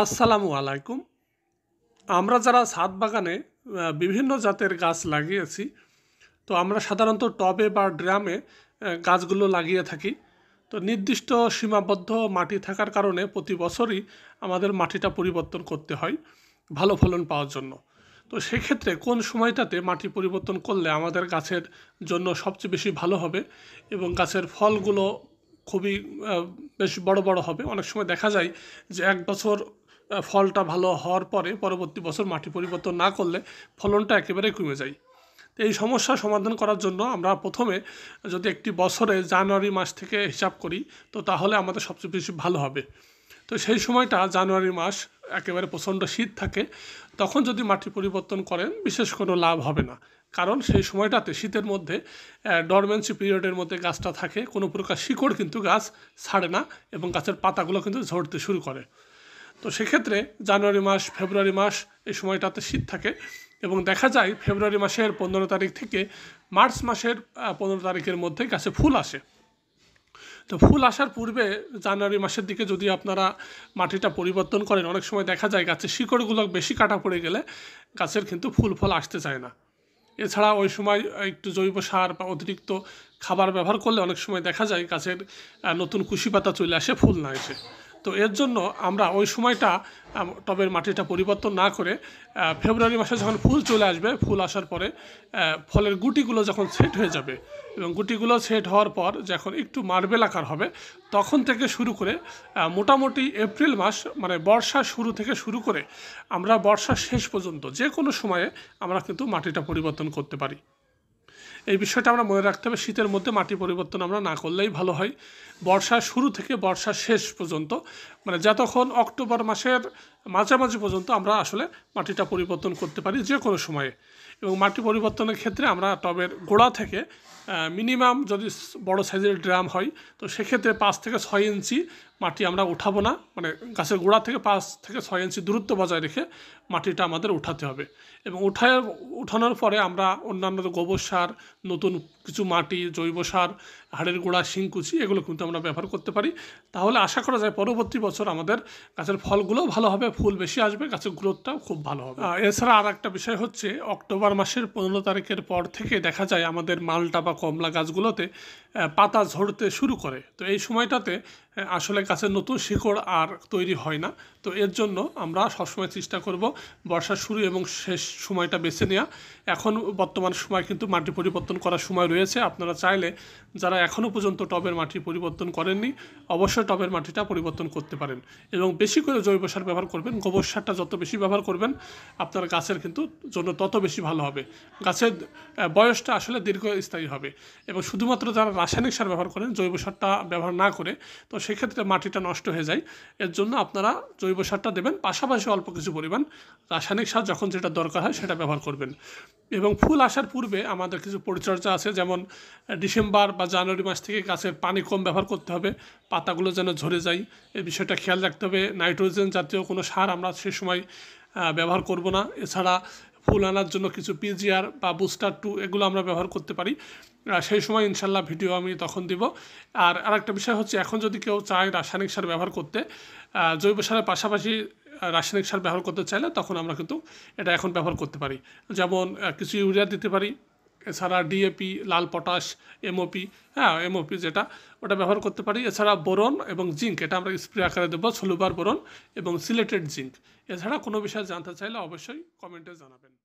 আসসালামু আলাইকুম আমরা যারা ছাদ বাগানে বিভিন্ন জাতের গাছ লাগিয়েছি তো আমরা সাধারণত টবে বা ড্রামে গাছগুলো লাগিয়ে থাকি তো নির্দিষ্ট সীমাবদ্ধ মাটি থাকার কারণে প্রতি বছরই আমাদের মাটিটা পরিবর্তন করতে হয় ভালো ফলন পাওয়ার জন্য তো সেক্ষেত্রে কোন সময়টাতে মাটি পরিবর্তন করলে আমাদের গাছের জন্য সবচেয়ে বেশি ভালো হবে এবং গাছের ফলগুলো খুবই বেশ বড় বড় হবে অনেক সময় দেখা যায় যে এক বছর ফলটা ভালো হওয়ার পরে পরবর্তী বছর মাটি পরিবর্তন না করলে ফলনটা একেবারে কমে যায় তো এই সমস্যা সমাধান করার জন্য আমরা প্রথমে যদি একটি বছরে জানুয়ারি মাস থেকে হিসাব করি তো তাহলে আমাদের সবচেয়ে বেশি ভালো হবে তো সেই সময়টা জানুয়ারি মাস একেবারে প্রচণ্ড শীত থাকে তখন যদি মাটি পরিবর্তন করেন বিশেষ কোনো লাভ হবে না কারণ সেই সময়টাতে শীতের মধ্যে ডরমেন্সি পিরিয়ডের মধ্যে গাছটা থাকে কোনো প্রকার শিকড় কিন্তু গাছ ছাড়ে না এবং গাছের পাতাগুলো কিন্তু ঝরতে শুরু করে তো সেক্ষেত্রে জানুয়ারি মাস ফেব্রুয়ারি মাস এই সময়টাতে শীত থাকে এবং দেখা যায় ফেব্রুয়ারি মাসের পনেরো তারিখ থেকে মার্চ মাসের পনেরো তারিখের মধ্যে গাছে ফুল আসে তো ফুল আসার পূর্বে জানুয়ারি মাসের দিকে যদি আপনারা মাটিটা পরিবর্তন করেন অনেক সময় দেখা যায় গাছের শিকড়গুলো বেশি কাটা পড়ে গেলে গাছের কিন্তু ফুল ফল আসতে চায় না এছাড়া ওই সময় একটু জৈব সার বা অতিরিক্ত খাবার ব্যবহার করলে অনেক সময় দেখা যায় গাছের নতুন কুশি পাতা চলে আসে ফুল না এসে তো এর জন্য আমরা ওই সময়টা টবের মাটিটা পরিবর্তন না করে ফেব্রুয়ারি মাসে যখন ফুল চলে আসবে ফুল আসার পরে ফলের গুটিগুলো যখন সেট হয়ে যাবে এবং গুটিগুলো সেট হওয়ার পর যখন একটু মার্বেল আকার হবে তখন থেকে শুরু করে মোটামুটি এপ্রিল মাস মানে বর্ষা শুরু থেকে শুরু করে আমরা বর্ষা শেষ পর্যন্ত যে কোনো সময়ে আমরা কিন্তু মাটিটা পরিবর্তন করতে পারি এই বিষয়টা আমরা মনে রাখতে হবে শীতের মধ্যে মাটি পরিবর্তন আমরা না করলেই ভালো হয় বর্ষার শুরু থেকে বর্ষা শেষ পর্যন্ত মানে যতক্ষণ অক্টোবর মাসের মাঝামাঝি পর্যন্ত আমরা আসলে মাটিটা পরিবর্তন করতে পারি যে কোনো সময়ে এবং মাটি পরিবর্তনের ক্ষেত্রে আমরা টবের গোড়া থেকে মিনিমাম যদি বড় সাইজের ড্রাম হয় তো সেক্ষেত্রে পাঁচ থেকে ছয় ইঞ্চি মাটি আমরা উঠাবো না মানে গাছের গোড়া থেকে পাঁচ থেকে ছয় ইঞ্চি দূরত্ব বজায় রেখে মাটিটা আমাদের উঠাতে হবে এবং উঠায় উঠানোর পরে আমরা অন্যান্য গোবর সার নতুন কিছু মাটি জৈব সার হাড়ের গোড়া শিংকুচি এগুলো কিন্তু আমরা ব্যবহার করতে পারি তাহলে আশা করা যায় পরবর্তী বছর আমাদের গাছের ফলগুলো ভালো হবে ফুল বেশি আসবে গাছের গ্রোথটাও খুব ভালো হবে এছাড়া আর একটা বিষয় হচ্ছে অক্টোবর মাসের পনেরো তারিখের পর থেকে দেখা যায় আমাদের মালটা বা কমলা গাছগুলোতে পাতা ঝরতে শুরু করে তো এই সময়টাতে হ্যাঁ, আসলে গাছের নতুন শিকড় আর তৈরি হয় না তো এর জন্য আমরা সবসময় চেষ্টা করব বর্ষার শুরু এবং শেষ সময়টা বেছে নেওয়া এখন বর্তমান সময় কিন্তু মাটি পরিবর্তন করার সময় রয়েছে আপনারা চাইলে যারা এখনও পর্যন্ত টবের মাটি পরিবর্তন করেননি অবশ্যই টবের মাটিটা পরিবর্তন করতে পারেন এবং বেশি করে জৈব সার ব্যবহার করবেন গোবর সারটা যত বেশি ব্যবহার করবেন আপনার গাছের কিন্তু জন্য তত বেশি ভালো হবে গাছের বয়সটা আসলে দীর্ঘস্থায়ী হবে এবং শুধুমাত্র যারা রাসায়নিক সার ব্যবহার করেন জৈব সারটা ব্যবহার না করে তো সেক্ষেত্রে মাটিটা নষ্ট হয়ে যায় এর জন্য আপনারা জৈব সারটা দেবেন পাশাপাশি অল্প কিছু পরিমাণ রাসায়নিক সার যখন যেটা দরকার হয় সেটা ব্যবহার করবেন এবং ফুল আসার পূর্বে আমাদের কিছু পরিচর্যা আছে যেমন ডিসেম্বর বা জানুয়ারি মাস থেকে গাছের পানি কম ব্যবহার করতে হবে পাতাগুলো যেন ঝরে যায় এই বিষয়টা খেয়াল রাখতে হবে নাইট্রোজেন জাতীয় কোনো সার আমরা সে সময় ব্যবহার করব না এছাড়া ফুল আনার জন্য কিছু পিজিআর বা বুস্টার টু এগুলো আমরা ব্যবহার করতে পারি সেই সময় ইনশাল্লাহ ভিডিও আমি তখন দিব আর আরেকটা বিষয় হচ্ছে এখন যদি কেউ চায় রাসায়নিক সার ব্যবহার করতে জৈব সারের পাশাপাশি রাসায়নিক সার ব্যবহার করতে চাইলে তখন আমরা কিন্তু এটা এখন ব্যবহার করতে পারি যেমন কিছু ইউরিয়া দিতে পারি এছাড়া ডিএপি লাল পটাশ এমওপি হ্যাঁ এমওপি যেটা ওটা ব্যবহার করতে পারি এছাড়া বোরন এবং জিঙ্ক এটা আমরা স্প্রে আকারে দেবো ছলুবার বোরন এবং সিলেটেড জিঙ্ক এছাড়া কোনো বিষয়ে জানতে চাইলে অবশ্যই কমেন্টে জানাবেন